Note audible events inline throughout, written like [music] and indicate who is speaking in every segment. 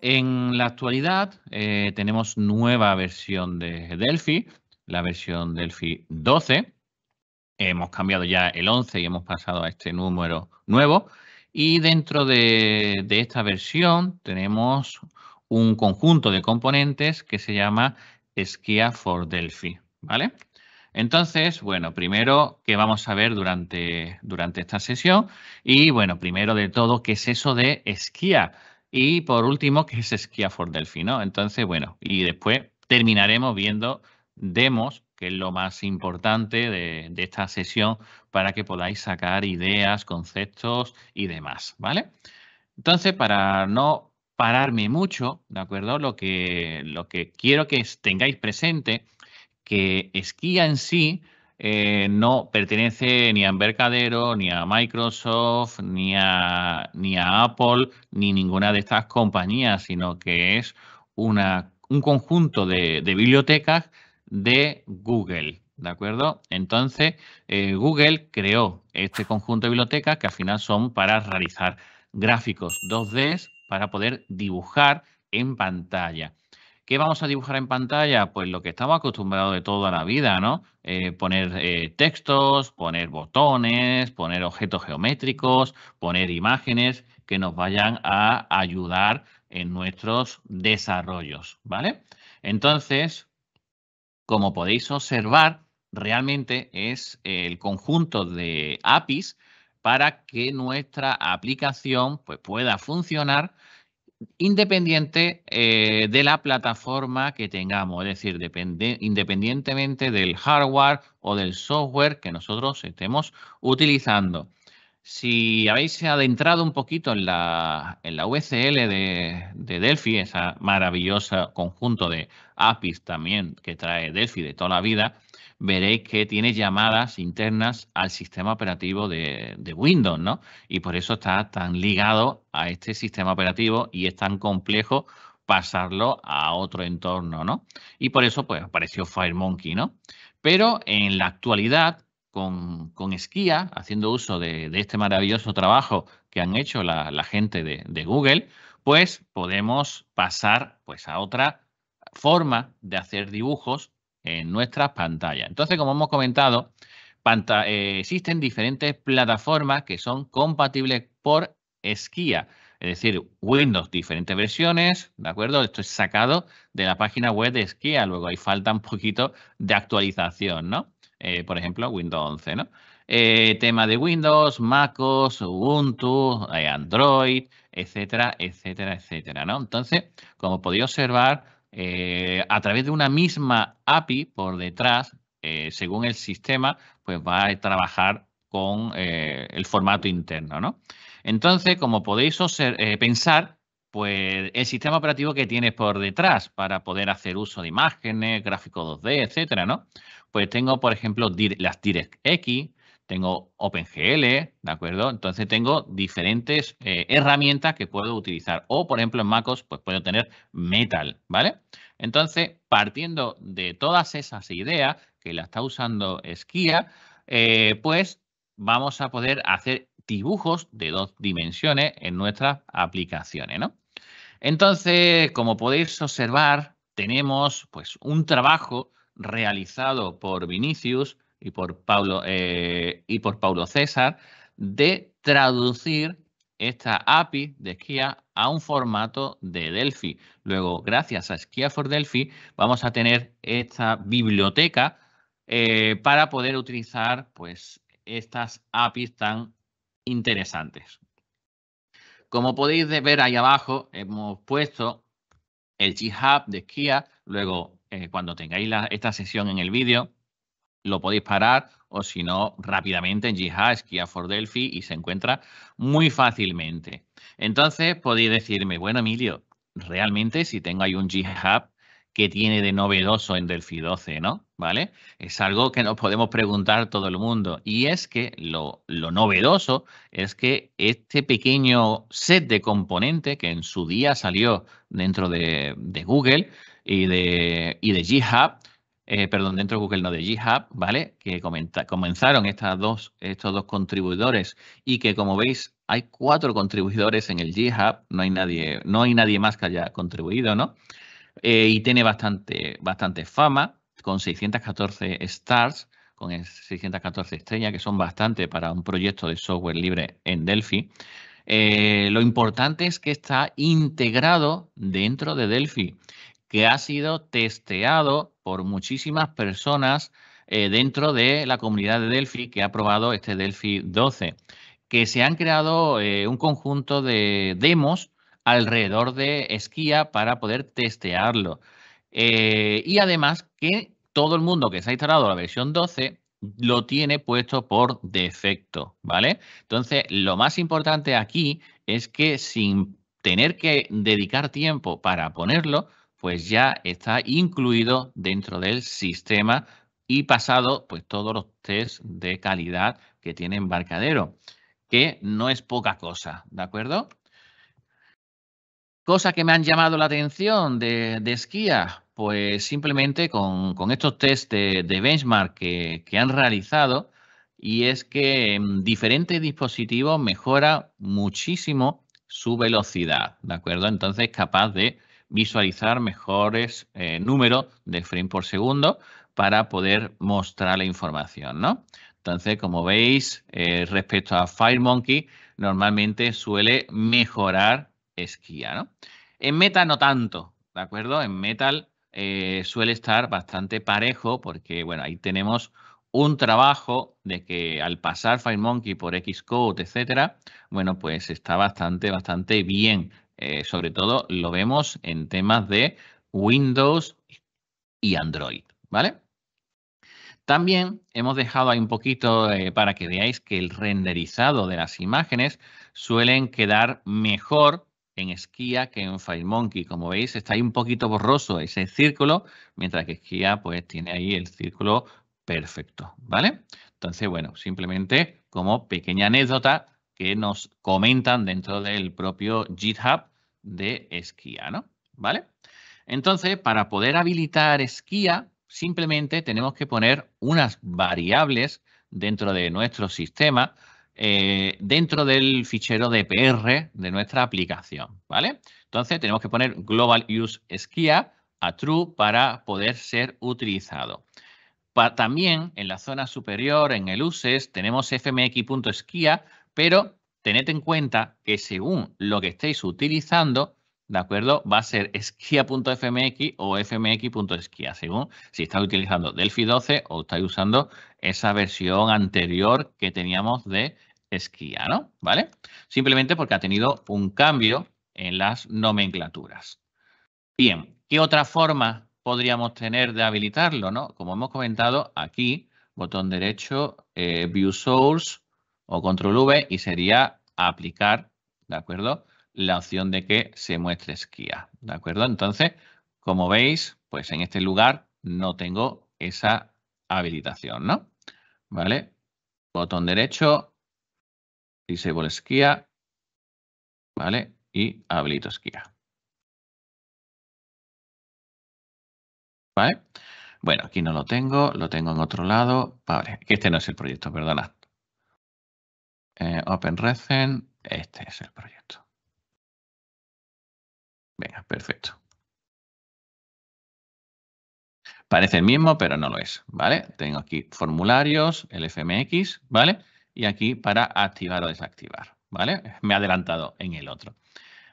Speaker 1: En la actualidad eh, tenemos nueva versión de Delphi, la versión Delphi 12. Hemos cambiado ya el 11 y hemos pasado a este número nuevo. Y dentro de, de esta versión tenemos un conjunto de componentes que se llama Skia for Delphi, ¿vale? Entonces, bueno, primero, ¿qué vamos a ver durante, durante esta sesión? Y bueno, primero de todo, ¿qué es eso de esquía? Y por último, ¿qué es esquía for Delphi? Entonces, bueno, y después terminaremos viendo demos, que es lo más importante de, esta sesión para que podáis sacar ideas, conceptos y demás, ¿vale? Entonces, para no pararme mucho, ¿de acuerdo? Lo que, lo que quiero que tengáis presente que esquía en sí eh, no pertenece ni a Mercadero, ni a Microsoft, ni a, ni a Apple, ni ninguna de estas compañías, sino que es un conjunto de, bibliotecas de Google. ¿De acuerdo? Entonces, eh, Google creó este conjunto de bibliotecas que al final son para realizar gráficos 2D para poder dibujar en pantalla. ¿Qué vamos a dibujar en pantalla? Pues lo que estamos acostumbrados de toda la vida, ¿no? Eh, poner eh, textos, poner botones, poner objetos geométricos, poner imágenes que nos vayan a ayudar en nuestros desarrollos, ¿vale? Entonces, como podéis observar, realmente es el conjunto de APIs para que nuestra aplicación pues, pueda funcionar independiente eh, de la plataforma que tengamos, es decir, independientemente del hardware o del software que nosotros estemos utilizando. Si habéis adentrado un poquito en la, en la de, de Delphi, esa maravillosa conjunto de APIs también que trae Delphi de toda la vida, veréis que tiene llamadas internas al sistema operativo de, Windows, ¿no? Y por eso está tan ligado a este sistema operativo y es tan complejo pasarlo a otro entorno, ¿no? Y por eso, pues, apareció FireMonkey, ¿no? Pero en la actualidad, con, con Skia, haciendo uso de, este maravilloso trabajo que han hecho la, gente de, de, Google, pues podemos pasar pues, a otra forma de hacer dibujos nuestras pantallas. Entonces, como hemos comentado, eh, existen diferentes plataformas que son compatibles por esquía, es decir, Windows, diferentes versiones, ¿de acuerdo? Esto es sacado de la página web de esquía, luego hay falta un poquito de actualización, ¿no? Eh, por ejemplo, Windows 11, ¿no? Eh, tema de Windows, MacOS, Ubuntu, Android, etcétera, etcétera, etcétera, ¿no? Entonces, como podéis observar, eh, a través de una misma API por detrás, eh, según el sistema, pues va a trabajar con eh, el formato interno, ¿no? Entonces, como podéis pensar, pues el sistema operativo que tiene por detrás para poder hacer uso de imágenes, gráficos 2D, etcétera, ¿no? Pues tengo, por ejemplo, las DirectX, tengo OpenGL, ¿de acuerdo? Entonces tengo diferentes eh, herramientas que puedo utilizar. O, por ejemplo, en MacOS, pues puedo tener Metal, ¿vale? Entonces, partiendo de todas esas ideas que la está usando Skia, eh, pues vamos a poder hacer dibujos de dos dimensiones en nuestras aplicaciones, ¿no? Entonces, como podéis observar, tenemos pues un trabajo realizado por Vinicius, y por Pablo, eh, y por Paulo César de traducir esta API de Skia a un formato de Delphi. Luego, gracias a Skia for Delphi, vamos a tener esta biblioteca eh, para poder utilizar pues, estas APIs tan interesantes. Como podéis ver ahí abajo, hemos puesto el GitHub de Skia. Luego, eh, cuando tengáis esta sesión en el vídeo, lo podéis parar o si no, rápidamente en GitHub, esquía for Delphi y se encuentra muy fácilmente. Entonces podéis decirme, bueno, Emilio, realmente si tengo ahí un GitHub que tiene de novedoso en Delphi 12, ¿no? ¿Vale? Es algo que nos podemos preguntar todo el mundo. Y es que lo, novedoso es que este pequeño set de componentes que en su día salió dentro de, Google y de, y de GitHub, eh, perdón, dentro de Google no, de GitHub, ¿vale? Que comenzaron estas dos, estos dos contribuidores y que como veis hay cuatro contribuidores en el GitHub, no hay nadie, no hay nadie más que haya contribuido, ¿no? Eh, y tiene bastante, bastante fama, con 614 stars, con 614 estrellas, que son bastante para un proyecto de software libre en Delphi. Eh, lo importante es que está integrado dentro de Delphi, que ha sido testeado por muchísimas personas eh, dentro de la comunidad de Delphi que ha probado este Delphi 12, que se han creado eh, un conjunto de demos alrededor de Esquía para poder testearlo. Eh, y además que todo el mundo que se ha instalado la versión 12 lo tiene puesto por defecto, ¿vale? Entonces, lo más importante aquí es que sin tener que dedicar tiempo para ponerlo, pues ya está incluido dentro del sistema y pasado pues todos los test de calidad que tiene Embarcadero, que no es poca cosa, ¿de acuerdo? Cosa que me han llamado la atención de, Esquía, pues simplemente con, estos test de, benchmark que, que, han realizado, y es que en diferentes dispositivos mejora muchísimo su velocidad, ¿de acuerdo? Entonces es capaz de visualizar mejores eh, números de frame por segundo para poder mostrar la información, ¿no? Entonces, como veis, eh, respecto a FireMonkey, normalmente suele mejorar Esquía, ¿no? En Meta no tanto, ¿de acuerdo? En Metal eh, suele estar bastante parejo porque, bueno, ahí tenemos un trabajo de que al pasar FireMonkey por Xcode, etcétera, bueno, pues está bastante, bastante bien eh, sobre todo lo vemos en temas de Windows y Android, ¿vale? También hemos dejado ahí un poquito eh, para que veáis que el renderizado de las imágenes suelen quedar mejor en Skia que en FileMonkey. Como veis, está ahí un poquito borroso ese círculo, mientras que Skia pues tiene ahí el círculo perfecto, ¿vale? Entonces, bueno, simplemente como pequeña anécdota, que nos comentan dentro del propio GitHub de Esquía, ¿no? ¿Vale? Entonces, para poder habilitar Esquía, simplemente tenemos que poner unas variables dentro de nuestro sistema, eh, dentro del fichero pr de nuestra aplicación, ¿vale? Entonces, tenemos que poner global use Esquía a true para poder ser utilizado. también en la zona superior, en el uses, tenemos fmx.esquia pero tened en cuenta que según lo que estéis utilizando, ¿de acuerdo? Va a ser esquia.fmx o fmx.esquia, según si estáis utilizando Delphi 12 o estáis usando esa versión anterior que teníamos de esquia, ¿no? ¿Vale? Simplemente porque ha tenido un cambio en las nomenclaturas. Bien, ¿qué otra forma podríamos tener de habilitarlo, no? Como hemos comentado, aquí, botón derecho, eh, View Source, o control V y sería aplicar, ¿de acuerdo? La opción de que se muestre esquía, ¿de acuerdo? Entonces, como veis, pues en este lugar no tengo esa habilitación, ¿no? ¿Vale? Botón derecho, disable esquía, ¿vale? Y habilito esquía.
Speaker 2: ¿Vale? Bueno, aquí no lo tengo,
Speaker 1: lo tengo en otro lado. Vale, que este no es el proyecto, perdona eh, este es el proyecto. Venga, perfecto. Parece el mismo, pero no lo es, ¿vale? Tengo aquí formularios, el FMX, ¿vale? Y aquí para activar o desactivar, ¿vale? Me he adelantado en el otro.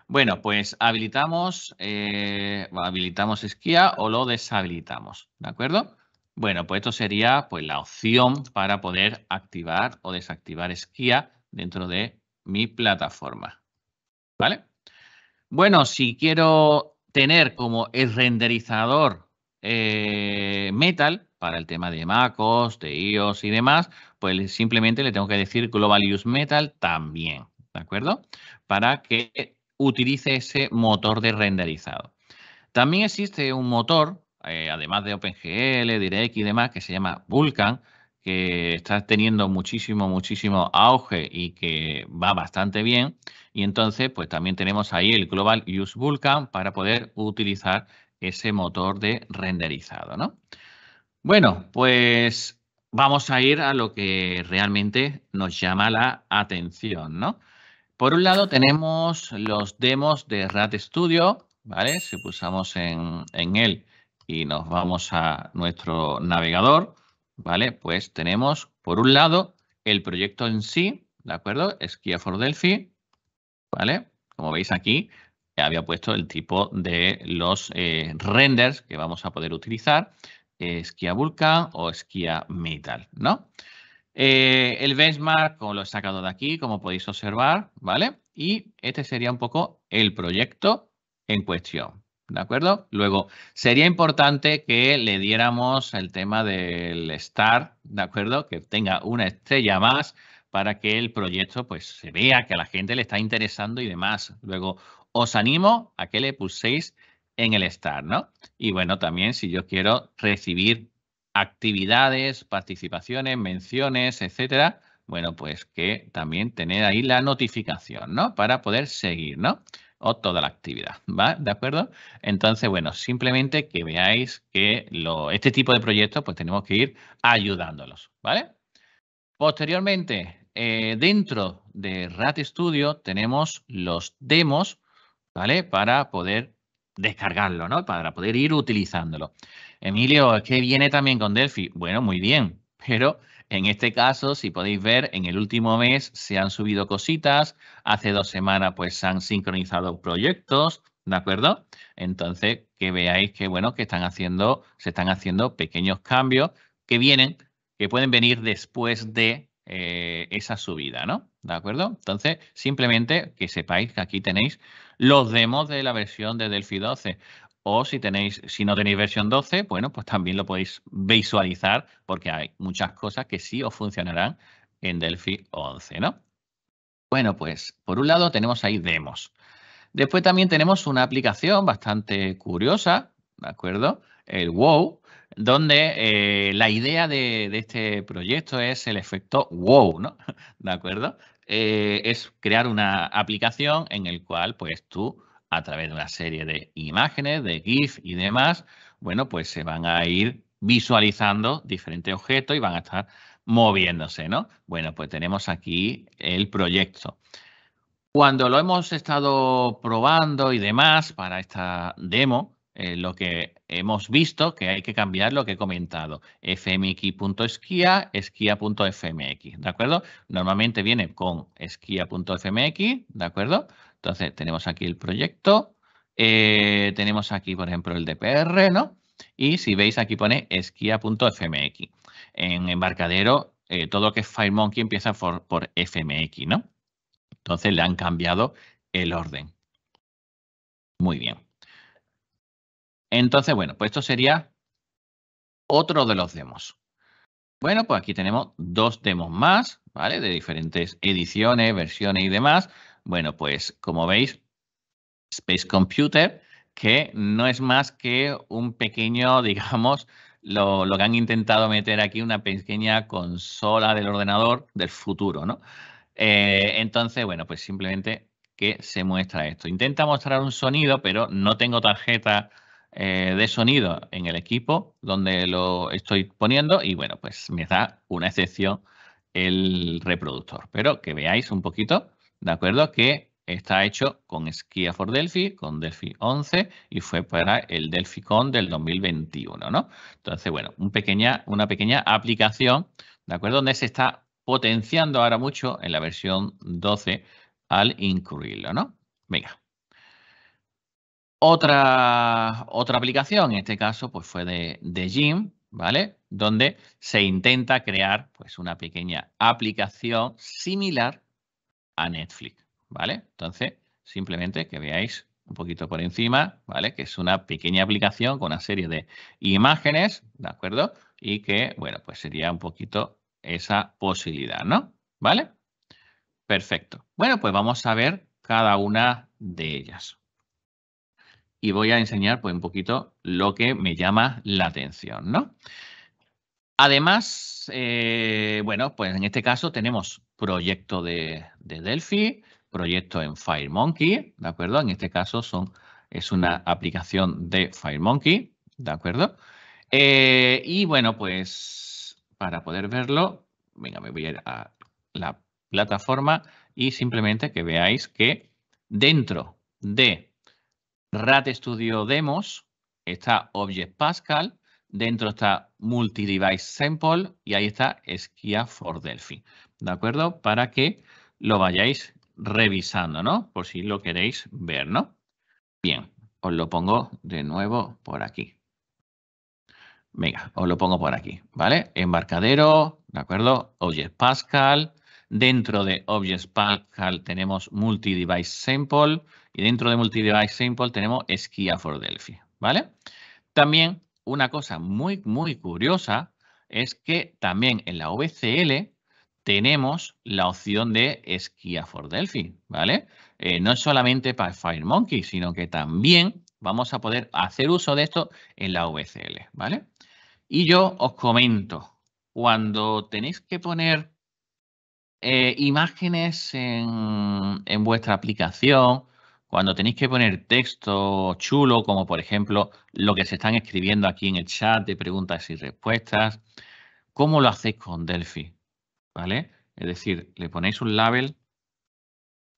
Speaker 1: Bueno, pues habilitamos, eh, habilitamos esquía o lo deshabilitamos, ¿de acuerdo? Bueno, pues esto sería pues, la opción para poder activar o desactivar Skia dentro de mi plataforma. ¿Vale? Bueno, si quiero tener como el renderizador eh, metal para el tema de MacOS, de iOS y demás, pues simplemente le tengo que decir Global Use Metal también, ¿de acuerdo? Para que utilice ese motor de renderizado. También existe un motor eh, además de OpenGL, Direct y demás, que se llama Vulkan, que está teniendo muchísimo, muchísimo auge y que va bastante bien. Y entonces, pues también tenemos ahí el Global Use Vulkan para poder utilizar ese motor de renderizado, ¿no? Bueno, pues vamos a ir a lo que realmente nos llama la atención, ¿no? Por un lado tenemos los demos de RAT Studio, ¿vale? Si pulsamos en, en él, y nos vamos a nuestro navegador, ¿vale? Pues tenemos, por un lado, el proyecto en sí, ¿de acuerdo? esquía for Delphi, ¿vale? Como veis aquí, había puesto el tipo de los eh, renders que vamos a poder utilizar, eh, Esquia vulcan o esquía Metal, ¿no? Eh, el benchmark como lo he sacado de aquí, como podéis observar, ¿vale? Y este sería un poco el proyecto en cuestión, ¿De acuerdo? Luego, sería importante que le diéramos el tema del star, ¿de acuerdo? Que tenga una estrella más para que el proyecto pues se vea, que a la gente le está interesando y demás. Luego, os animo a que le pulséis en el star, ¿no? Y bueno, también si yo quiero recibir actividades, participaciones, menciones, etcétera, bueno, pues que también tener ahí la notificación, ¿no? Para poder seguir, ¿no? toda la actividad, ¿vale? ¿De acuerdo? Entonces, bueno, simplemente que veáis que lo, este tipo de proyectos pues tenemos que ir ayudándolos, ¿vale? Posteriormente, eh, dentro de RAT Studio tenemos los demos, ¿vale? Para poder descargarlo, ¿no? Para poder ir utilizándolo. Emilio, es que viene también con Delphi. Bueno, muy bien, pero en este caso, si podéis ver, en el último mes se han subido cositas, hace dos semanas pues se han sincronizado proyectos, ¿de acuerdo? Entonces, que veáis que, bueno, que están haciendo, se están haciendo pequeños cambios que vienen, que pueden venir después de eh, esa subida, ¿no? ¿De acuerdo? Entonces, simplemente que sepáis que aquí tenéis los demos de la versión de Delphi 12. O si tenéis, si no tenéis versión 12, bueno, pues también lo podéis visualizar porque hay muchas cosas que sí os funcionarán en Delphi 11, ¿no? Bueno, pues por un lado tenemos ahí demos. Después también tenemos una aplicación bastante curiosa, ¿de acuerdo? El WOW, donde eh, la idea de, este proyecto es el efecto WOW, ¿no? [laughs] ¿De acuerdo? Eh, es crear una aplicación en el cual pues tú a través de una serie de imágenes, de GIF y demás, bueno, pues se van a ir visualizando diferentes objetos y van a estar moviéndose, ¿no? Bueno, pues tenemos aquí el proyecto. Cuando lo hemos estado probando y demás para esta demo, eh, lo que hemos visto que hay que cambiar lo que he comentado, fmx.esquia, esquia.fmx, ¿de acuerdo? Normalmente viene con esquia.fmx, ¿de acuerdo? Entonces, tenemos aquí el proyecto, eh, tenemos aquí, por ejemplo, el DPR, ¿no? Y si veis, aquí pone esquia.fmx. En embarcadero, eh, todo lo que es FireMonkey empieza por FMX, ¿no? Entonces, le han cambiado el orden. Muy bien. Entonces, bueno, pues esto sería otro de los demos. Bueno, pues aquí tenemos dos demos más, ¿vale? De diferentes ediciones, versiones y demás. Bueno, pues como veis, Space Computer, que no es más que un pequeño, [laughs] digamos, lo, que han intentado meter aquí, una pequeña consola del ordenador del futuro, ¿no? Eh, entonces, bueno, pues simplemente que se muestra esto. Intenta mostrar un sonido, pero no tengo tarjeta eh, de sonido en el equipo donde lo estoy poniendo y bueno, pues me da una excepción el reproductor. Pero que veáis un poquito ¿de acuerdo? Que está hecho con Skia for Delphi, con Delphi 11 y fue para el DelphiCon del 2021, ¿no? Entonces, bueno, pequeña, una pequeña aplicación, ¿de acuerdo? Donde se está potenciando ahora mucho en la versión 12 al incluirlo, ¿no? Venga. Otra, otra aplicación, en este caso, pues fue de, de Jim, ¿vale? Donde se intenta crear pues una pequeña aplicación similar a Netflix, ¿vale? Entonces, simplemente que veáis un poquito por encima, ¿vale? Que es una pequeña aplicación con una serie de imágenes, ¿de acuerdo? Y que, bueno, pues sería un poquito esa posibilidad, ¿no? ¿Vale? Perfecto. Bueno, pues vamos a ver cada una de ellas. Y voy a enseñar pues un poquito lo que me llama la atención, ¿no? Además, eh, bueno, pues en este caso tenemos proyecto de, Delphi, proyecto en FireMonkey, ¿de acuerdo? En este caso son, es una aplicación de FireMonkey, ¿de acuerdo? Eh, y bueno, pues para poder verlo, venga, me voy a ir a la plataforma y simplemente que veáis que dentro de RAT Studio Demos está Object Pascal Dentro está Multi-Device Sample y ahí está Skia for Delphi. ¿De acuerdo? Para que lo vayáis revisando, ¿no? Por si lo queréis ver, ¿no? Bien, os lo pongo de nuevo por aquí. Venga, os lo pongo por aquí, ¿vale? Embarcadero, ¿de acuerdo? Object Pascal. Dentro de Object Pascal tenemos Multi-Device Sample y dentro de Multi-Device Sample tenemos Skia for Delphi, ¿vale? También una cosa muy, muy curiosa es que también en la VCL tenemos la opción de Skia for Delphi, ¿vale? Eh, no es solamente para FireMonkey, sino que también vamos a poder hacer uso de esto en la VCL, ¿vale? Y yo os comento, cuando tenéis que poner eh, imágenes en, en, vuestra aplicación cuando tenéis que poner texto chulo, como por ejemplo lo que se están escribiendo aquí en el chat de preguntas y respuestas, ¿cómo lo hacéis con Delphi? ¿Vale? Es decir, le ponéis un label,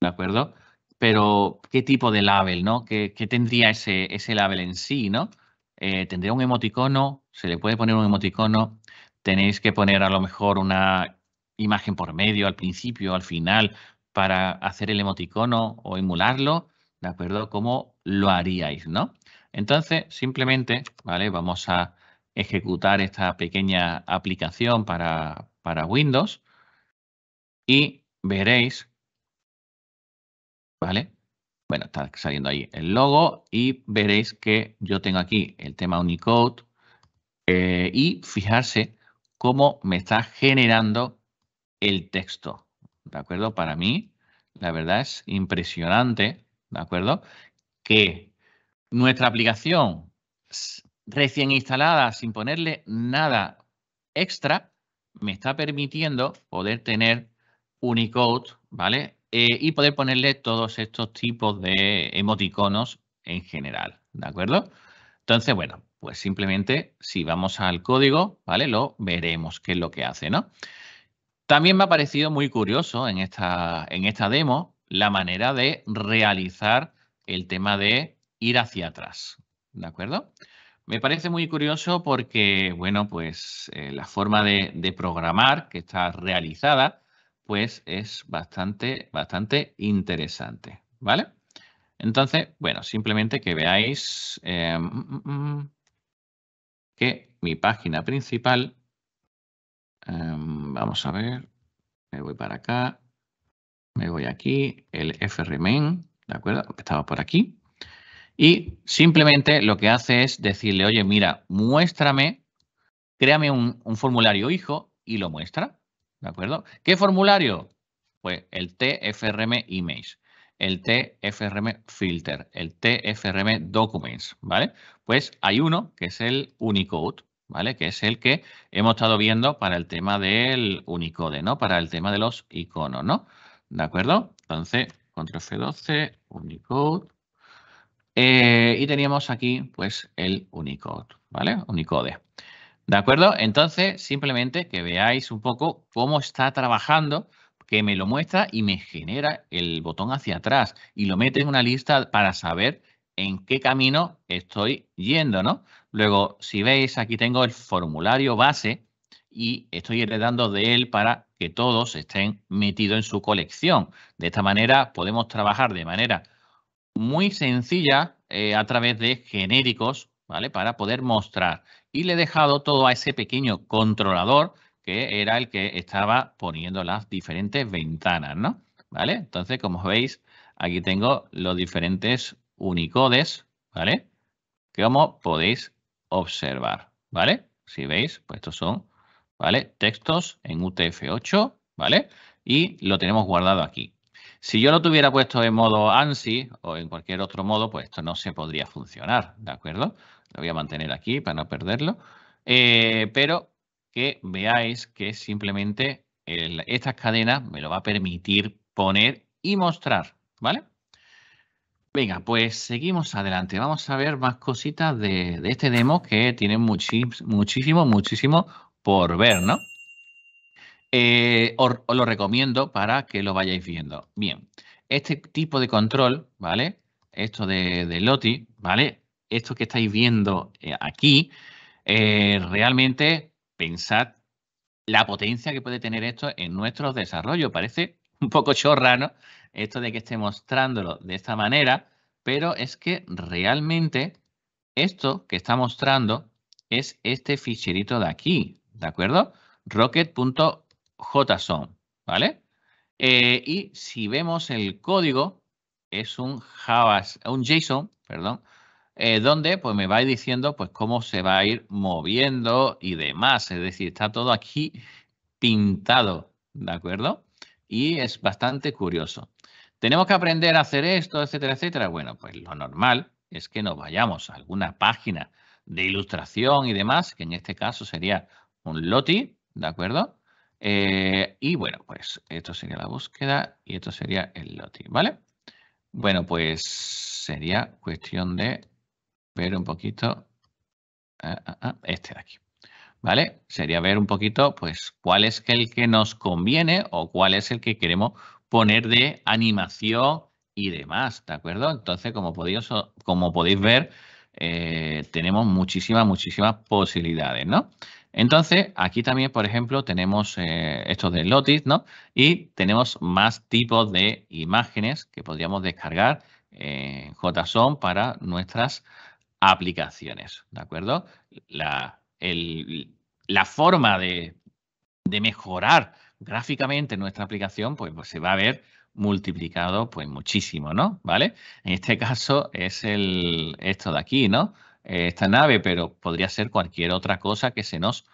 Speaker 1: ¿de acuerdo? Pero, ¿qué tipo de label, no? ¿Qué, tendría ese, ese label en sí, no? Eh, ¿Tendría un emoticono? ¿Se le puede poner un emoticono? ¿Tenéis que poner a lo mejor una imagen por medio, al principio, al final, para hacer el emoticono o emularlo? ¿de acuerdo? ¿Cómo lo haríais, no? Entonces, simplemente, ¿vale? Vamos a ejecutar esta pequeña aplicación para, para Windows y veréis, ¿vale? Bueno, está saliendo ahí el logo y veréis que yo tengo aquí el tema Unicode eh, y fijarse cómo me está generando el texto, ¿de acuerdo? Para mí, la verdad es impresionante ¿de acuerdo? Que nuestra aplicación recién instalada, sin ponerle nada extra, me está permitiendo poder tener Unicode, ¿vale? Eh, y poder ponerle todos estos tipos de emoticonos en general, ¿de acuerdo? Entonces, bueno, pues simplemente si vamos al código, ¿vale? Lo veremos qué es lo que hace, ¿no? También me ha parecido muy curioso en esta, en esta demo la manera de realizar el tema de ir hacia atrás. ¿De acuerdo? Me parece muy curioso porque, bueno, pues eh, la forma de, programar que está realizada, pues es bastante, bastante interesante, ¿vale? Entonces, bueno, simplemente que veáis em, mm, mm, mm, que mi página principal, em, vamos a ver, me voy para acá, me voy aquí, el FRM, ¿de acuerdo? Que estaba por aquí. Y simplemente lo que hace es decirle, oye, mira, muéstrame, créame un, un formulario hijo y lo muestra, ¿de acuerdo? ¿Qué formulario? Pues el tfrm image, el tfrm filter, el tfrm documents, ¿vale? Pues hay uno que es el Unicode, ¿vale? Que es el que hemos estado viendo para el tema del Unicode, ¿no? Para el tema de los iconos, ¿no? ¿De acuerdo? Entonces, control F12, Unicode. Eh, y teníamos aquí, pues, el Unicode, ¿vale? Unicode. ¿De acuerdo? Entonces, simplemente que veáis un poco cómo está trabajando, que me lo muestra y me genera el botón hacia atrás y lo mete en una lista para saber en qué camino estoy yendo, ¿no? Luego, si veis, aquí tengo el formulario base y estoy heredando de él para que todos estén metidos en su colección. De esta manera podemos trabajar de manera muy sencilla eh, a través de genéricos, ¿vale? Para poder mostrar. Y le he dejado todo a ese pequeño controlador que era el que estaba poniendo las diferentes ventanas, ¿no? ¿Vale? Entonces, como veis, aquí tengo los diferentes unicodes, ¿vale? Que como podéis observar, ¿vale? Si veis, pues estos son ¿vale? Textos en UTF-8, ¿vale? Y lo tenemos guardado aquí. Si yo lo tuviera puesto en modo ANSI o en cualquier otro modo, pues esto no se podría funcionar, ¿de acuerdo? Lo voy a mantener aquí para no perderlo. Eh, pero que veáis que simplemente el, estas cadenas me lo va a permitir poner y mostrar, ¿vale? Venga, pues seguimos adelante. Vamos a ver más cositas de, este demo que tiene muchísimos, muchísimo, muchísimo por ver, ¿no? Eh, os, lo recomiendo para que lo vayáis viendo. Bien, este tipo de control, ¿vale? Esto de, de Loti, ¿vale? Esto que estáis viendo eh, aquí, eh, realmente pensad la potencia que puede tener esto en nuestro desarrollo. Parece un poco chorrano esto de que esté mostrándolo de esta manera, pero es que realmente esto que está mostrando es este ficherito de aquí, ¿de acuerdo? Rocket.json, ¿vale? Eh, y si vemos el código, es un Java, un JSON, perdón, eh, donde pues me va diciendo pues cómo se va a ir moviendo y demás. Es decir, está todo aquí pintado, ¿de acuerdo? Y es bastante curioso. ¿Tenemos que aprender a hacer esto, etcétera, etcétera? Bueno, pues lo normal es que nos vayamos a alguna página de ilustración y demás, que en este caso sería un loti, ¿de acuerdo? Eh, y bueno, pues esto sería la búsqueda y esto sería el loti, ¿vale? Bueno, pues sería cuestión de ver un poquito ah, ah, ah, este de aquí, ¿vale? Sería ver un poquito, pues, cuál es el que nos conviene o cuál es el que queremos poner de animación y demás, ¿de acuerdo? Entonces, como podéis, como podéis ver, eh, tenemos muchísimas, muchísimas posibilidades, ¿no? Entonces, aquí también, por ejemplo, tenemos eh, estos de Lotus, ¿no? Y tenemos más tipos de imágenes que podríamos descargar en JSON para nuestras aplicaciones, ¿de acuerdo? La, forma de, mejorar gráficamente nuestra aplicación, pues, pues, se va a ver multiplicado pues muchísimo, ¿no? ¿Vale? En este caso es esto de aquí, ¿no? Eh, esta nave, pero podría ser cualquier otra cosa que se nos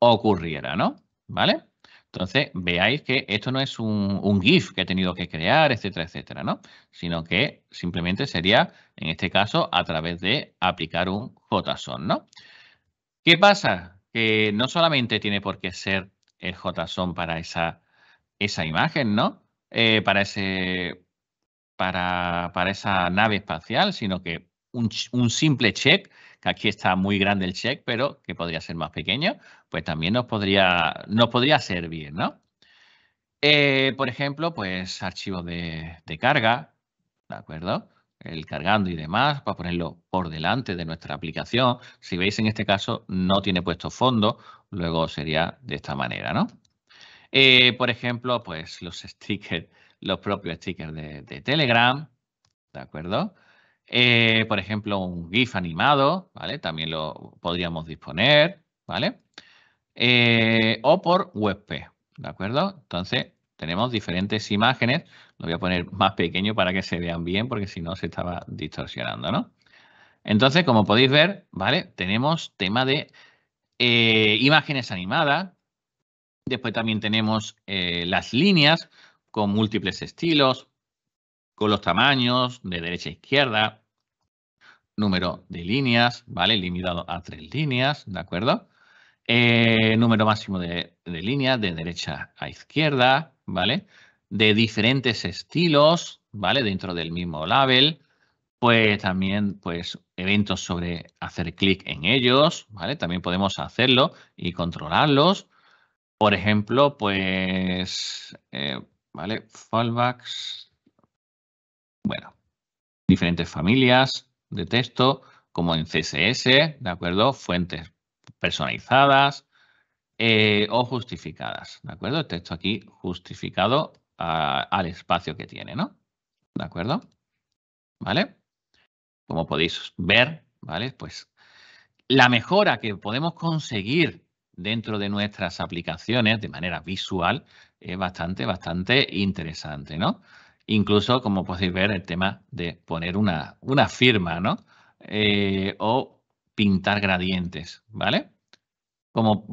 Speaker 1: ocurriera, ¿no? ¿Vale? Entonces, veáis que esto no es un, GIF que he tenido que crear, etcétera, etcétera, ¿no? Sino que simplemente sería, en este caso, a través de aplicar un JSON, ¿no? ¿Qué pasa? Que no solamente tiene por qué ser el JSON para esa, esa imagen, ¿no? Eh, para, ese, para, para esa nave espacial, sino que un, simple check, que aquí está muy grande el check, pero que podría ser más pequeño, pues también nos podría, nos podría servir, ¿no? Eh, por ejemplo, pues archivos de, carga, ¿de acuerdo? El cargando y demás, para ponerlo por delante de nuestra aplicación. Si veis, en este caso no tiene puesto fondo, luego sería de esta manera, ¿no? Eh, por ejemplo, pues los [laughs] stickers, los propios stickers de Telegram, ¿de acuerdo? Eh, por ejemplo, un GIF animado, ¿vale? También lo podríamos disponer, ¿vale? Eh, o por WebP, ¿de acuerdo? Entonces, tenemos diferentes imágenes. Lo voy a poner más pequeño para que se vean bien, porque si no se estaba distorsionando, ¿no? Entonces, como podéis ver, ¿vale? Tenemos tema de eh, imágenes animadas. Después también tenemos las líneas con múltiples estilos, con los tamaños de derecha a izquierda, número de líneas, ¿vale? Limitado a tres líneas, ¿de acuerdo? Eh, número máximo de, líneas de derecha a izquierda, ¿vale? De diferentes estilos, ¿vale? Dentro del mismo label. Pues también, pues, eventos sobre hacer clic en ellos, ¿vale? También podemos hacerlo y controlarlos. Por ejemplo, pues, eh, ¿vale? Fallbacks, bueno, diferentes familias de texto, como en CSS, ¿de acuerdo? Fuentes personalizadas eh, o justificadas, ¿de acuerdo? El texto aquí justificado al espacio que tiene, ¿no? ¿De acuerdo? ¿Vale? Como podéis ver, ¿vale? Pues la mejora que podemos conseguir dentro de nuestras aplicaciones de manera visual es bastante, bastante interesante, ¿no? Incluso, como podéis ver, el tema de poner una, firma, ¿no? Eh, o pintar gradientes, ¿vale? Como,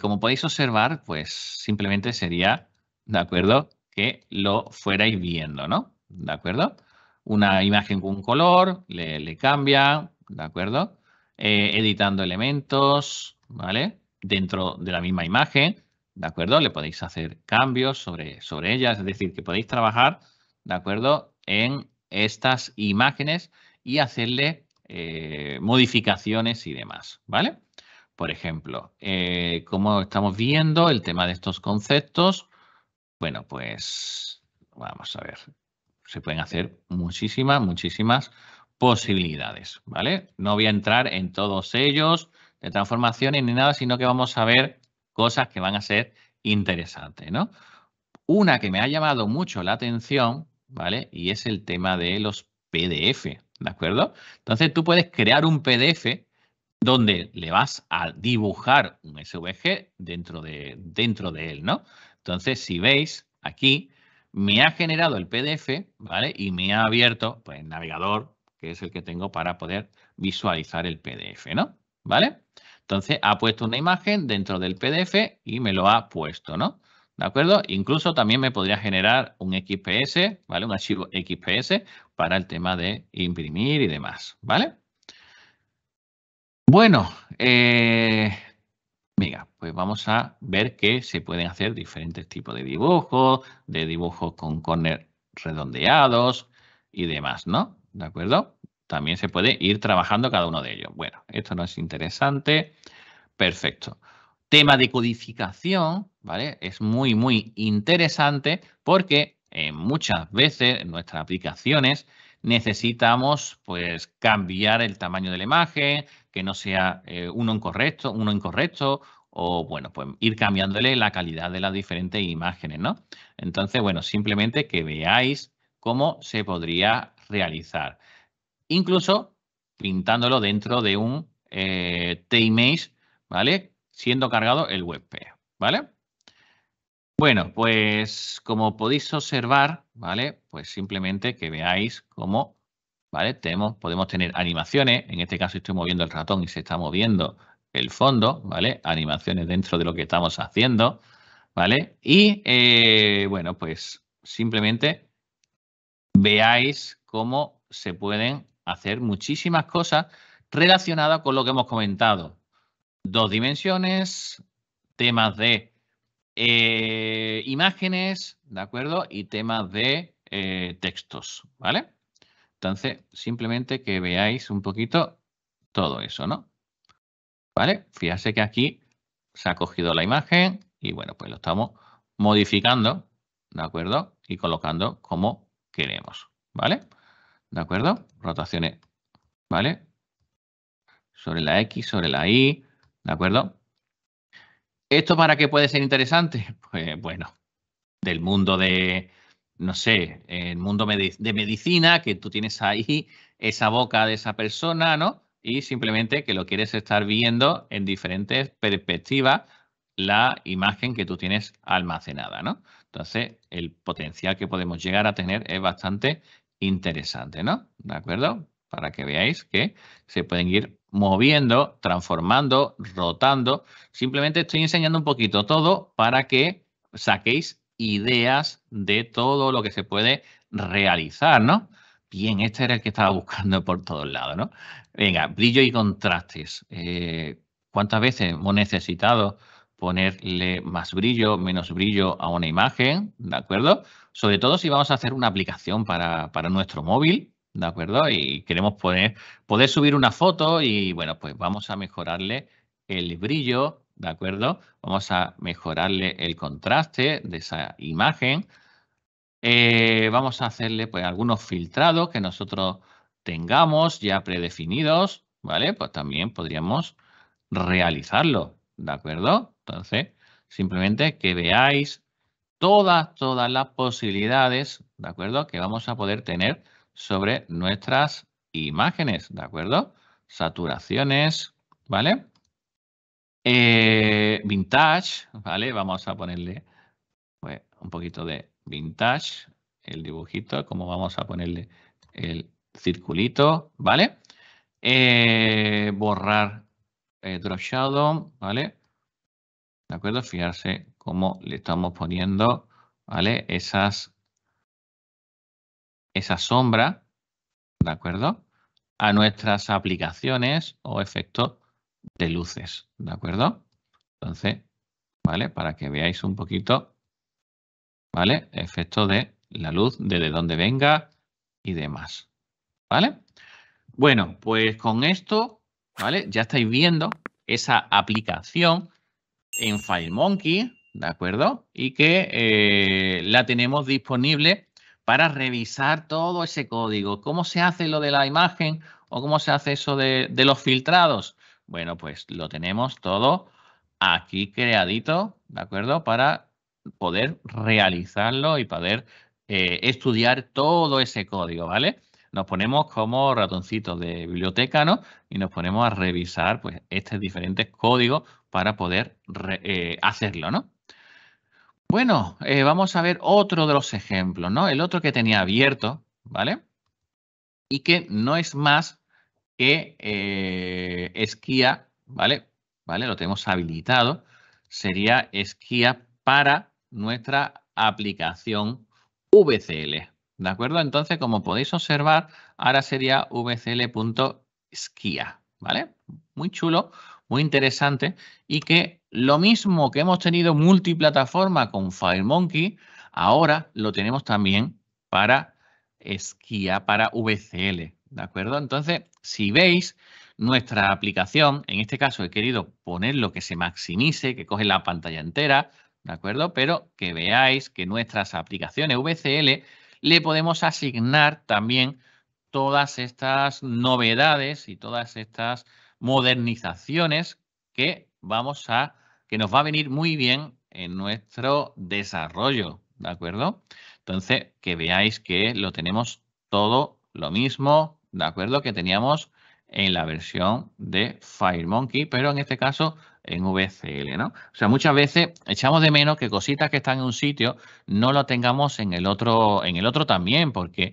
Speaker 1: como podéis observar, pues simplemente sería, ¿de acuerdo? Que lo fuerais viendo, ¿no? ¿De acuerdo? Una imagen con un color, le, cambia, ¿de acuerdo? Eh, editando elementos, ¿vale? Dentro de la misma imagen, ¿de acuerdo? Le podéis hacer cambios sobre, sobre ella, es decir, que podéis trabajar ¿de acuerdo? En estas imágenes y hacerle eh, modificaciones y demás, ¿vale? Por ejemplo, eh, como estamos viendo el tema de estos conceptos, bueno, pues vamos a ver, se pueden hacer muchísimas, muchísimas posibilidades, ¿vale? No voy a entrar en todos ellos de transformaciones ni nada, sino que vamos a ver cosas que van a ser interesantes, Una que me ha llamado mucho la atención ¿vale? Y es el tema de los PDF, ¿de acuerdo? Entonces tú puedes crear un PDF donde le vas a dibujar un SVG dentro de, dentro de él, ¿no? Entonces, si veis aquí, me ha generado el PDF, ¿vale? Y me ha abierto pues, el navegador, que es el que tengo para poder visualizar el PDF, ¿no? ¿Vale? Entonces, ha puesto una imagen dentro del PDF y me lo ha puesto, ¿no? ¿De acuerdo? Incluso también me podría generar un XPS, ¿vale? Un archivo XPS para el tema de imprimir y demás, ¿vale? Bueno, eh, pues vamos a ver que se pueden hacer diferentes tipos de dibujos, de dibujos con corner redondeados y demás, ¿no? ¿De acuerdo? También se puede ir trabajando cada uno de ellos. Bueno, esto no es interesante. Perfecto. Tema de codificación, ¿vale? Es muy, muy interesante porque eh, muchas veces en nuestras aplicaciones necesitamos pues cambiar el tamaño de la imagen, que no sea eh, uno incorrecto, uno incorrecto, o bueno, pues ir cambiándole la calidad de las diferentes imágenes, ¿no? Entonces, bueno, simplemente que veáis cómo se podría realizar. Incluso pintándolo dentro de un eh, T-Image, ¿vale? Siendo cargado el webp, ¿vale? Bueno, pues como podéis observar, ¿vale? Pues simplemente que veáis cómo, ¿vale? podemos tener animaciones, en este caso estoy moviendo el ratón y se está moviendo el fondo, ¿vale? Animaciones dentro de lo que estamos haciendo, ¿vale? Y, eh, bueno, pues simplemente veáis cómo se pueden hacer muchísimas cosas relacionadas con lo que hemos comentado. Dos dimensiones, temas de eh, imágenes, ¿de acuerdo? Y temas de eh, textos, ¿vale? Entonces, simplemente que veáis un poquito todo eso, ¿no? ¿Vale? fíjate que aquí se ha cogido la imagen y bueno, pues lo estamos modificando, ¿de acuerdo? Y colocando como queremos, ¿vale? ¿De acuerdo? Rotaciones, ¿vale? Sobre la X, sobre la Y, ¿de acuerdo? ¿Esto para qué puede ser interesante? Pues bueno, del mundo de, no sé, el mundo de medicina, que tú tienes ahí esa boca de esa persona, ¿no? Y simplemente que lo quieres estar viendo en diferentes perspectivas la imagen que tú tienes almacenada, ¿no? Entonces, el potencial que podemos llegar a tener es bastante interesante, ¿no? ¿De acuerdo? para que veáis que se pueden ir moviendo, transformando, rotando. Simplemente estoy enseñando un poquito todo para que saquéis ideas de todo lo que se puede realizar, ¿no? Bien, este era el que estaba buscando por todos lados, ¿no? Venga, brillo y contrastes. Eh, ¿Cuántas veces hemos necesitado ponerle más brillo, menos brillo a una imagen? ¿De acuerdo? Sobre todo si vamos a hacer una aplicación para, para nuestro móvil, ¿de acuerdo? Y queremos poner, poder subir una foto y, bueno, pues vamos a mejorarle el brillo, ¿de acuerdo? Vamos a mejorarle el contraste de esa imagen. Eh, vamos a hacerle pues algunos filtrados que nosotros tengamos ya predefinidos, ¿vale? Pues también podríamos realizarlo, ¿de acuerdo? Entonces, simplemente que veáis todas, todas las posibilidades, ¿de acuerdo? Que vamos a poder tener sobre nuestras imágenes, ¿de acuerdo? Saturaciones, ¿vale? Eh, vintage, ¿vale? Vamos a ponerle pues, un poquito de vintage, el dibujito, como vamos a ponerle el circulito, ¿vale? Eh, borrar eh, drop shadow, ¿vale? ¿De acuerdo? Fijarse cómo le estamos poniendo, ¿vale? Esas esa sombra, ¿de acuerdo? A nuestras aplicaciones o efecto de luces, ¿de acuerdo? Entonces, ¿vale? Para que veáis un poquito, ¿vale? Efecto de la luz, de dónde venga y demás, ¿vale? Bueno, pues con esto, ¿vale? Ya estáis viendo esa aplicación en FileMonkey, ¿de acuerdo? Y que eh, la tenemos disponible para revisar todo ese código. ¿Cómo se hace lo de la imagen o cómo se hace eso de, los filtrados? Bueno, pues lo tenemos todo aquí creadito, ¿de acuerdo? Para poder realizarlo y poder eh, estudiar todo ese código, ¿vale? Nos ponemos como ratoncitos de biblioteca, ¿no? Y nos ponemos a revisar, pues, estos diferentes códigos para poder eh, hacerlo, ¿no? Bueno, eh, vamos a ver otro de los ejemplos, ¿no? El otro que tenía abierto, ¿vale? Y que no es más que eh, esquía, ¿vale? ¿Vale? Lo tenemos habilitado. Sería esquía para nuestra aplicación VCL, ¿de acuerdo? Entonces, como podéis observar, ahora sería vcl.esquía, ¿vale? Muy chulo, muy interesante y que lo mismo que hemos tenido multiplataforma con FileMonkey, ahora lo tenemos también para Esquía, para VCL. ¿De acuerdo? Entonces, si veis nuestra aplicación, en este caso he querido poner lo que se maximice, que coge la pantalla entera, ¿de acuerdo? Pero que veáis que nuestras aplicaciones VCL le podemos asignar también todas estas novedades y todas estas modernizaciones que vamos a que nos va a venir muy bien en nuestro desarrollo, ¿de acuerdo? Entonces, que veáis que lo tenemos todo lo mismo, ¿de acuerdo? Que teníamos en la versión de FireMonkey, pero en este caso en VCL, ¿no? O sea, muchas veces echamos de menos que cositas que están en un sitio no lo tengamos en el otro, en el otro también, porque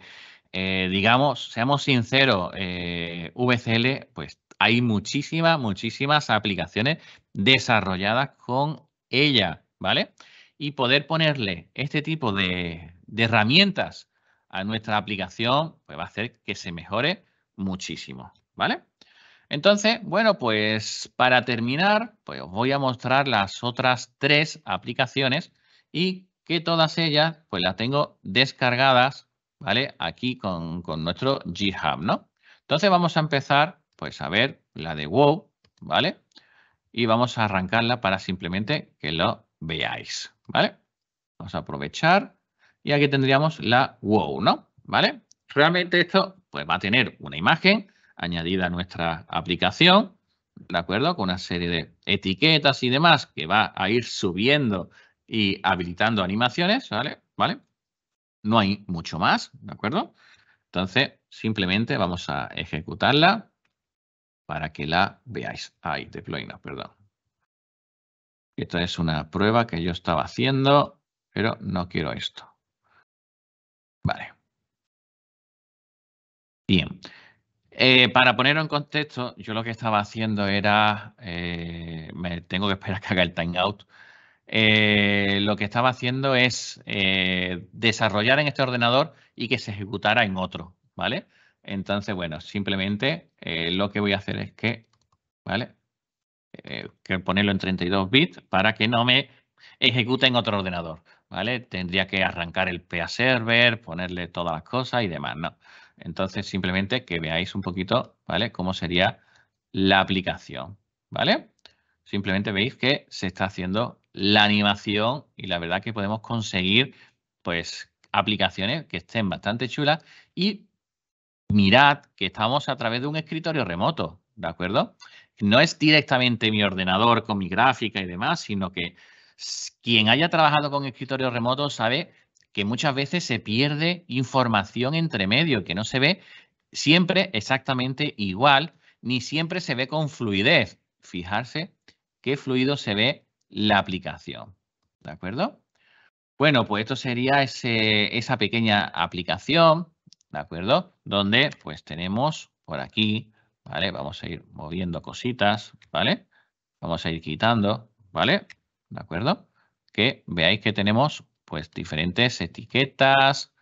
Speaker 1: eh, digamos, seamos sinceros, eh, VCL pues hay muchísimas, muchísimas aplicaciones desarrolladas con ella, ¿vale? Y poder ponerle este tipo de, herramientas a nuestra aplicación, pues va a hacer que se mejore muchísimo, ¿vale? Entonces, bueno, pues para terminar, pues os voy a mostrar las otras tres aplicaciones y que todas ellas, pues las tengo descargadas, ¿vale? Aquí con, con nuestro GitHub, ¿no? Entonces vamos a empezar pues a ver, la de wow, ¿vale? Y vamos a arrancarla para simplemente que lo veáis, ¿vale? Vamos a aprovechar y aquí tendríamos la wow, ¿no? ¿Vale? Realmente esto pues va a tener una imagen añadida a nuestra aplicación, ¿de acuerdo? Con una serie de etiquetas y demás que va a ir subiendo y habilitando animaciones, ¿vale? ¿Vale? No hay mucho más, ¿de acuerdo? Entonces, simplemente vamos a ejecutarla para que la veáis. Ahí, deploy now, perdón. Esta es una prueba que yo estaba haciendo, pero no quiero esto. Vale. Bien. Eh, para ponerlo en contexto, yo lo que estaba haciendo era, eh, me tengo que esperar que haga el timeout. Eh, lo que estaba haciendo es desarrollar en este ordenador y que se ejecutara en otro, ¿vale? Entonces, bueno, simplemente eh, lo que voy a hacer es que, ¿vale? Eh, que ponerlo en 32 bits para que no me ejecute en otro ordenador, ¿vale? Tendría que arrancar el PA server, ponerle todas las cosas y demás, ¿no? Entonces, simplemente que veáis un poquito, ¿vale? Cómo sería la aplicación, ¿vale? Simplemente veis que se está haciendo la animación y la verdad que podemos conseguir, pues, aplicaciones que estén bastante chulas y mirad que estamos a través de un escritorio remoto, ¿de acuerdo? No es directamente mi ordenador con mi gráfica y demás, sino que quien haya trabajado con escritorio remoto sabe que muchas veces se pierde información entre medio, que no se ve siempre exactamente igual, ni siempre se ve con fluidez. Fijarse qué fluido se ve la aplicación. ¿De acuerdo? Bueno, pues esto sería esa pequeña aplicación ¿de acuerdo? Donde pues tenemos por aquí, ¿vale? Vamos a ir moviendo cositas, ¿vale? Vamos a ir quitando, ¿vale? ¿De acuerdo? Que veáis que tenemos pues diferentes etiquetas,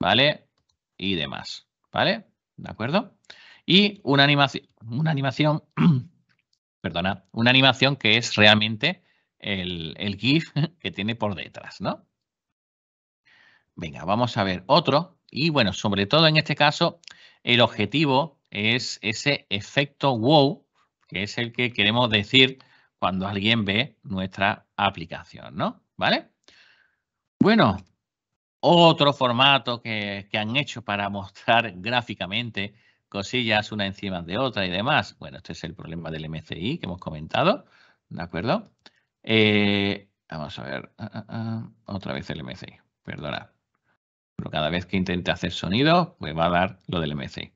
Speaker 1: ¿vale? Y demás, ¿vale? ¿De acuerdo? Y una animación, una animación, [clears throat] perdona, una animación que es realmente el, el GIF que tiene por detrás, ¿no? Venga, vamos a ver otro, y bueno, sobre todo en este caso, el objetivo es ese efecto wow, que es el que queremos decir cuando alguien ve nuestra aplicación, ¿no? ¿Vale? Bueno, otro formato que, han hecho para mostrar gráficamente cosillas una encima de otra y demás. Bueno, este es el problema del MCI que hemos comentado, ¿de acuerdo? Eh, vamos a ver, ah, ah, ah, otra vez el MCI, perdona. Pero cada vez que intente hacer sonido, pues va a dar lo del MCI.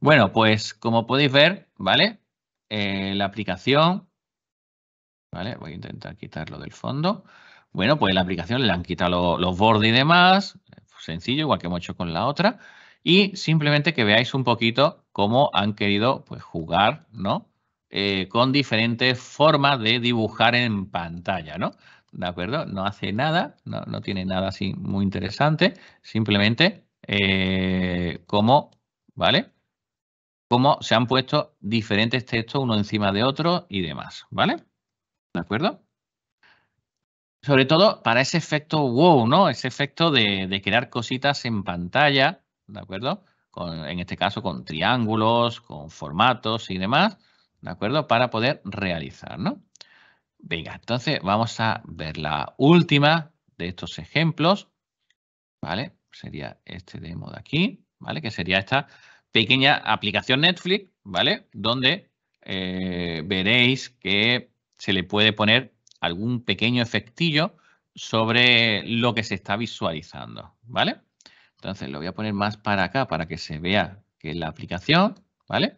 Speaker 1: Bueno, pues como podéis ver, ¿vale? Eh, la aplicación, ¿vale? Voy a intentar quitarlo del fondo. Bueno, pues la aplicación le han quitado los bordes y demás, sencillo, igual que hemos hecho con la otra. Y simplemente que veáis un poquito cómo han querido pues, jugar, ¿no? Eh, con diferentes formas de dibujar en pantalla, ¿no? ¿de acuerdo? No hace nada, no, tiene nada así muy interesante, simplemente eh, cómo, ¿vale? Cómo se han puesto diferentes textos uno encima de otro y demás, ¿vale? ¿De acuerdo? Sobre todo para ese efecto wow, ¿no? Ese efecto de, de crear cositas en pantalla, ¿de acuerdo? en este caso con triángulos, con formatos y demás, ¿de acuerdo? Para poder realizar, ¿no? Venga, entonces vamos a ver la última de estos ejemplos, ¿vale? Sería este demo de aquí, ¿vale? Que sería esta pequeña aplicación Netflix, ¿vale? Donde eh, veréis que se le puede poner algún pequeño efectillo sobre lo que se está visualizando, ¿vale? Entonces lo voy a poner más para acá para que se vea que es la aplicación, ¿vale?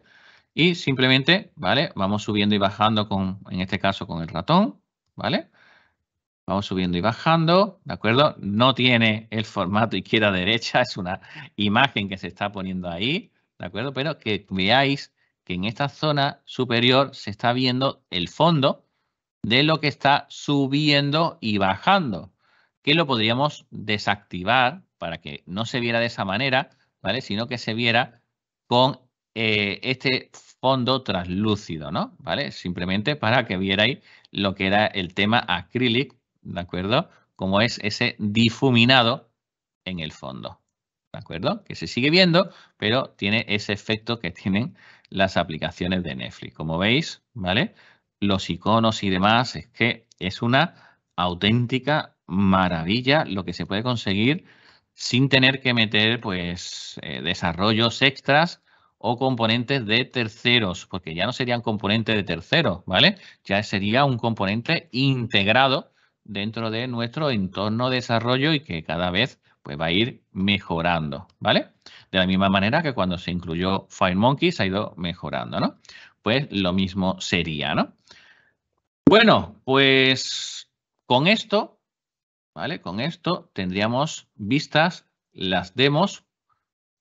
Speaker 1: Y simplemente, ¿vale? Vamos subiendo y bajando con, en este caso, con el ratón, ¿vale? Vamos subiendo y bajando, ¿de acuerdo? No tiene el formato izquierda-derecha, es una imagen que se está poniendo ahí, ¿de acuerdo? Pero que veáis que en esta zona superior se está viendo el fondo de lo que está subiendo y bajando, que lo podríamos desactivar para que no se viera de esa manera, ¿vale? Sino que se viera con eh, este fondo traslúcido ¿no? ¿Vale? Simplemente para que vierais lo que era el tema acrílic, ¿de acuerdo? Como es ese difuminado en el fondo, ¿de acuerdo? Que se sigue viendo, pero tiene ese efecto que tienen las aplicaciones de Netflix. Como veis, ¿vale? Los iconos y demás, es que es una auténtica maravilla lo que se puede conseguir sin tener que meter, pues, eh, desarrollos extras, o componentes de terceros, porque ya no serían componentes de terceros, ¿vale? Ya sería un componente integrado dentro de nuestro entorno de desarrollo y que cada vez pues, va a ir mejorando, ¿vale? De la misma manera que cuando se incluyó FileMonkey se ha ido mejorando, ¿no? Pues lo mismo sería, ¿no? Bueno, pues con esto, ¿vale? Con esto tendríamos vistas las demos,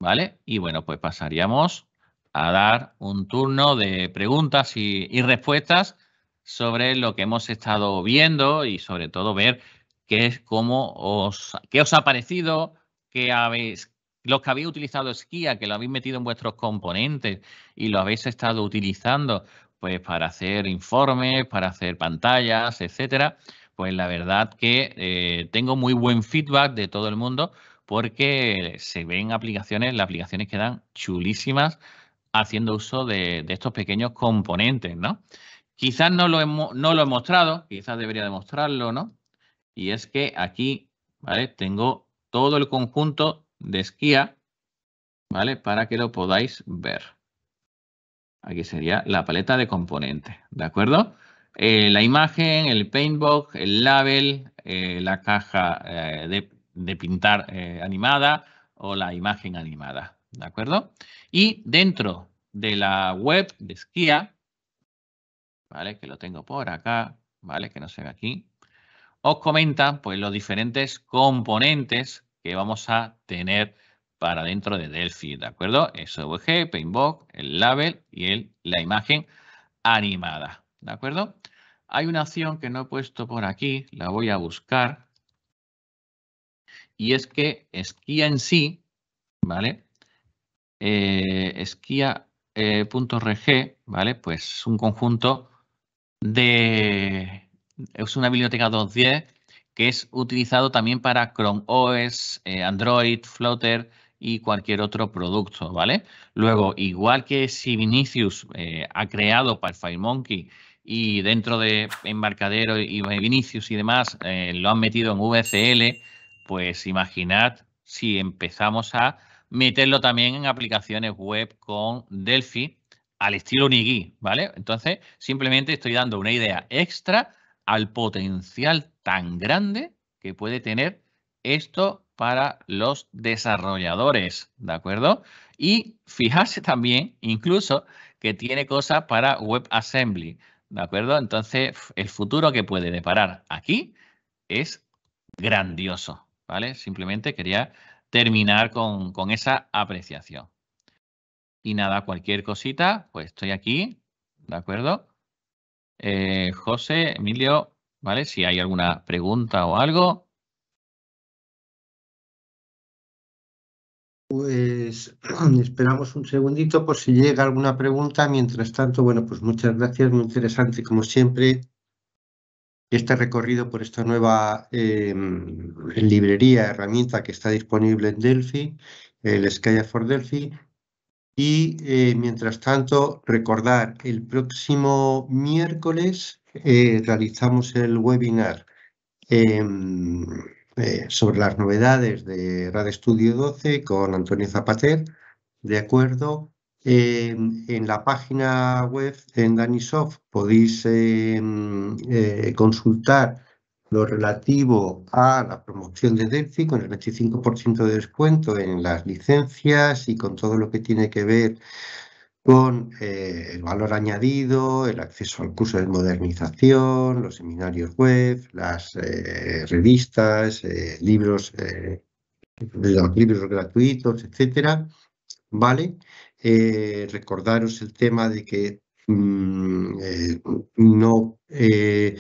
Speaker 1: ¿vale? Y bueno, pues pasaríamos a dar un turno de preguntas y, respuestas sobre lo que hemos estado viendo y sobre todo ver qué es cómo os, qué os ha parecido, que habéis, los que habéis utilizado Skia, que lo habéis metido en vuestros componentes y lo habéis estado utilizando pues para hacer informes, para hacer pantallas, etcétera, pues la verdad que eh, tengo muy buen feedback de todo el mundo porque se ven aplicaciones, las aplicaciones quedan chulísimas haciendo uso de, estos pequeños componentes, ¿no? Quizás no lo, no lo he mostrado, quizás debería demostrarlo, ¿no? Y es que aquí, ¿vale? Tengo todo el conjunto de esquía, ¿vale? Para que lo podáis ver. Aquí sería la paleta de componentes, ¿de acuerdo? Eh, la imagen, el paintbox, el label, eh, la caja eh, de, pintar animada o la imagen animada. ¿de acuerdo? Y dentro de la web de Skia, ¿vale? Que lo tengo por acá, ¿vale? Que no se ve aquí. Os comenta, pues, los diferentes componentes que vamos a tener para dentro de Delphi, ¿de acuerdo? SVG, Paintbox, el label y el, la imagen animada, ¿de acuerdo? Hay una opción que no he puesto por aquí, la voy a buscar. Y es que Skia en sí, ¿vale? eh, eh ¿vale? Pues un conjunto de... es una biblioteca 2.10 que es utilizado también para Chrome OS, eh, Android, Flutter y cualquier otro producto, ¿vale? Luego, igual que si Vinicius eh, ha creado para FireMonkey y dentro de Embarcadero y Vinicius y demás lo han metido en VCL, pues imaginad si empezamos a meterlo también en aplicaciones web con Delphi al estilo Unigui, ¿vale? Entonces, simplemente estoy dando una idea extra al potencial tan grande que puede tener esto para los desarrolladores, ¿de acuerdo? Y fijarse también, incluso, que tiene cosas para WebAssembly, ¿de acuerdo? Entonces, el futuro que puede deparar aquí es grandioso, ¿vale? Simplemente quería terminar con, con esa apreciación. Y nada, cualquier cosita, pues estoy aquí, ¿de acuerdo? Eh, José, Emilio, ¿vale? Si hay alguna pregunta o algo.
Speaker 2: Pues [clears throat] esperamos un segundito por si llega alguna pregunta. Mientras tanto, bueno, pues muchas gracias, muy interesante como siempre este recorrido por esta nueva eh, librería, herramienta que está disponible en Delphi, el Skya for Delphi. Y eh, mientras tanto, recordar, el próximo miércoles eh, realizamos el webinar em, sobre las novedades de RAD Studio 12 con Antonio Zapater, ¿de acuerdo? en la página web, en Danisoft, podéis em, eh, consultar lo relativo a la promoción de Delphi con el 25% de descuento en las licencias y con todo lo que tiene que ver con eh, el valor añadido, el acceso al curso de modernización, los seminarios web, las eh, revistas, libros, libros gratuitos, etcétera, ¿vale? Eh, recordaros el tema de que mm, eh, no eh,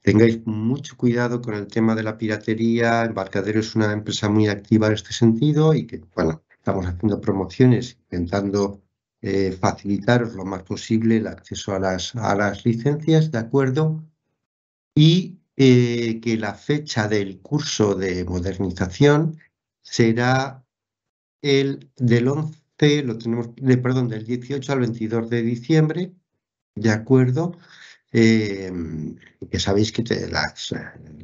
Speaker 2: tengáis mucho cuidado con el tema de la piratería. Embarcadero es una empresa muy activa en este sentido y que, bueno, estamos haciendo promociones, intentando facilitaros lo más posible el acceso a las, a las licencias, ¿de acuerdo? Y que la fecha del curso de modernización será el del 11 lo tenemos, de, perdón, del 18 al 22 de diciembre, ¿de acuerdo? que em, sabéis que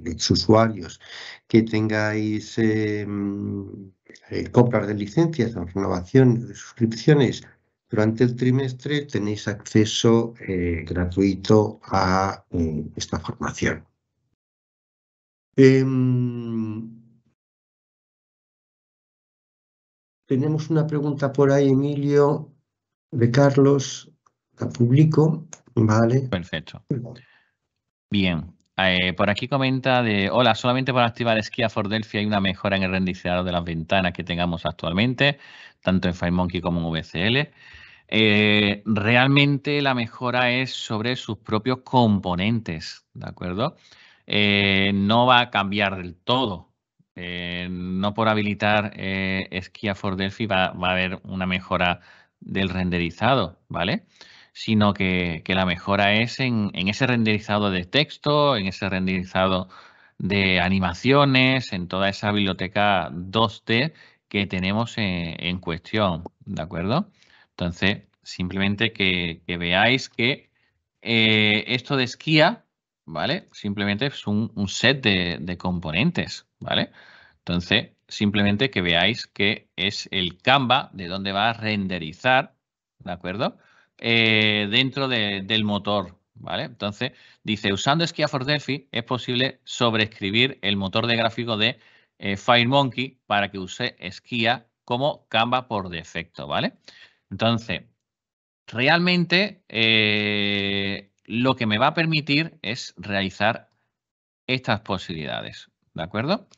Speaker 2: los usuarios que tengáis em, eh, compras de licencias, renovación, suscripciones durante el trimestre, tenéis acceso eh, gratuito a eh, esta formación. Em, tenemos una pregunta por ahí, Emilio, de Carlos, la publico,
Speaker 1: ¿vale? Perfecto. Bien, eh, por aquí comenta de, hola, solamente para activar for Delphi hay una mejora en el renderizado de las ventanas que tengamos actualmente, tanto en FireMonkey como en VCL. Eh, realmente la mejora es sobre sus propios componentes, ¿de acuerdo? Eh, no va a cambiar del todo, eh, no por habilitar eh, Skia for Delphi va, a haber una mejora del renderizado, ¿vale? Sino que, la mejora es en, ese renderizado de texto, en ese renderizado de animaciones, en toda esa biblioteca 2D que tenemos en, cuestión, ¿de acuerdo? Entonces, simplemente que, veáis que eh, esto de Skia ¿vale? Simplemente es un, set de, componentes, ¿vale? Entonces, simplemente que veáis que es el Canva de donde va a renderizar, ¿de acuerdo? Eh, dentro del motor, ¿vale? Entonces, dice, usando Skia for Delphi es posible sobreescribir el motor de gráfico de eh, FireMonkey para que use Skia como Canva por defecto, ¿vale? Entonces, realmente eh, lo que me va a permitir es realizar estas posibilidades, ¿de acuerdo?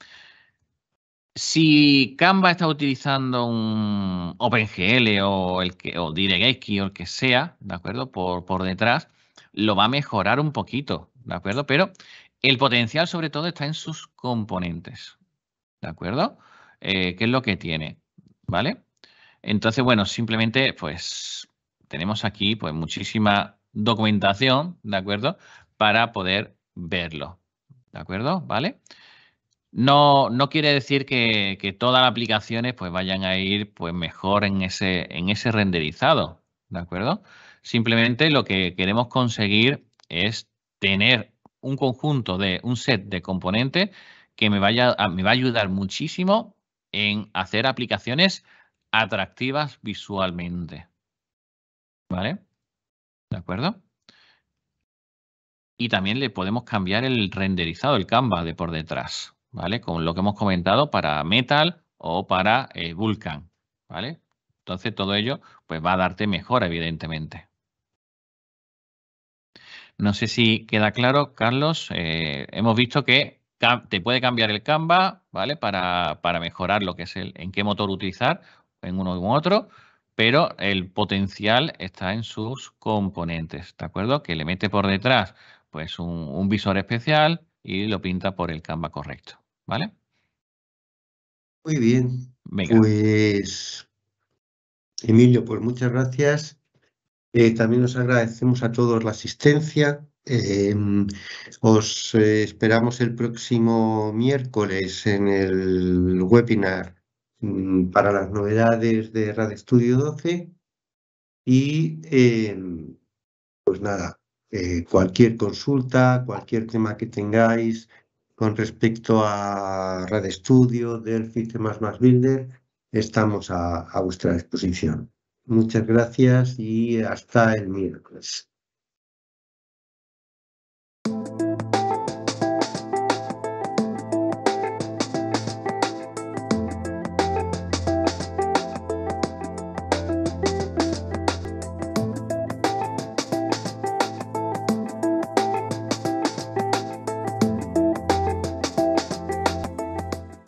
Speaker 1: Si Canva está utilizando un OpenGL o, el que, o DirectX o el que sea, ¿de acuerdo? Por, por detrás, lo va a mejorar un poquito, ¿de acuerdo? Pero el potencial sobre todo está en sus componentes, ¿de acuerdo? Eh, ¿Qué es lo que tiene? ¿Vale? Entonces, bueno, simplemente pues tenemos aquí pues muchísima documentación, ¿de acuerdo? Para poder verlo, ¿de acuerdo? ¿Vale? No, no quiere decir que, todas las aplicaciones pues, vayan a ir pues, mejor en ese, en ese renderizado, ¿de acuerdo? Simplemente lo que queremos conseguir es tener un conjunto de un set de componentes que me, vaya, me va a ayudar muchísimo en hacer aplicaciones atractivas visualmente. ¿Vale? ¿De acuerdo? Y también le podemos cambiar el renderizado, el Canva de por detrás, ¿vale? Con lo que hemos comentado para Metal o para vulcan eh, Vulkan, ¿vale? Entonces todo ello pues va a darte mejor, evidentemente. No sé si queda claro, Carlos. Eh, hemos visto que te puede cambiar el Canva, ¿vale? Para, para mejorar lo que es el, en qué motor utilizar, en uno u otro pero el potencial está en sus componentes, ¿de acuerdo? Que le mete por detrás pues un, visor especial y lo pinta por el Canva correcto, ¿vale?
Speaker 2: Muy bien. Pues, Emilio, pues muchas gracias. Eh, también nos agradecemos a todos la asistencia. Em, os eh, esperamos el próximo miércoles en el webinar Mm, para las novedades de Radio Estudio 12 y eh, pues nada, eh, cualquier consulta, cualquier tema que tengáis con respecto a Radio Estudio, Delphi, temas más Builder, estamos a vuestra disposición. Muchas gracias y hasta el miércoles.